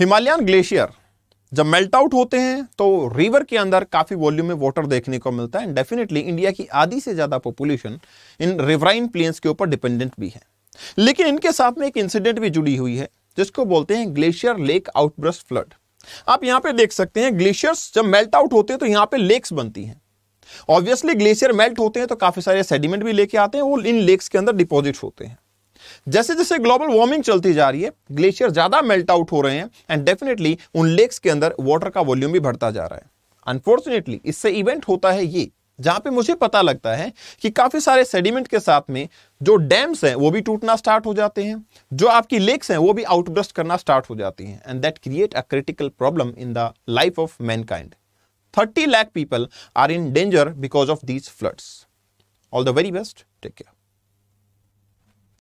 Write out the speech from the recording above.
Himalayan glacier जब melt out होते हैं तो रिवर के अंदर काफ़ी वॉल्यूम में वाटर देखने को मिलता है एंड डेफिनेटली इंडिया की आधी से ज़्यादा पॉपुलेशन इन रिवराइन प्लेन्स के ऊपर डिपेंडेंट भी है लेकिन इनके साथ में एक इंसिडेंट भी जुड़ी हुई है जिसको बोलते हैं ग्लेशियर लेक आउटब्रस्ट फ्लड आप यहाँ पे देख सकते हैं ग्लेशियर्स जब मेल्ट आउट होते हैं तो यहाँ पे लेक्स बनती हैं ऑब्वियसली ग्लेशियर मेल्ट होते हैं तो काफ़ी सारे सेडिमेंट भी लेके आते हैं वो इन लेक्स के अंदर डिपॉजिट होते हैं जैसे जैसे ग्लोबल वार्मिंग चलती जा रही है ग्लेशियर ज़्यादा मेल्ट आउट हो रहे हैं एंड डेफिनेटली उन लेक्स के अंदर वाटर का वॉल्यूम भी बढ़ता जा रहा है अनफॉर्चुनेटली इससे इवेंट होता है ये जहां पे मुझे पता लगता है कि काफी सारे सेडिमेंट के साथ में जो डैम्स हैं वो भी टूटना स्टार्ट हो जाते हैं जो आपकी लेक्स हैं वो भी आउटब्रस्ट करना स्टार्ट हो जाती हैं and that create a critical problem in the life of mankind 30 lakh people are in danger because of these floods all the very best take care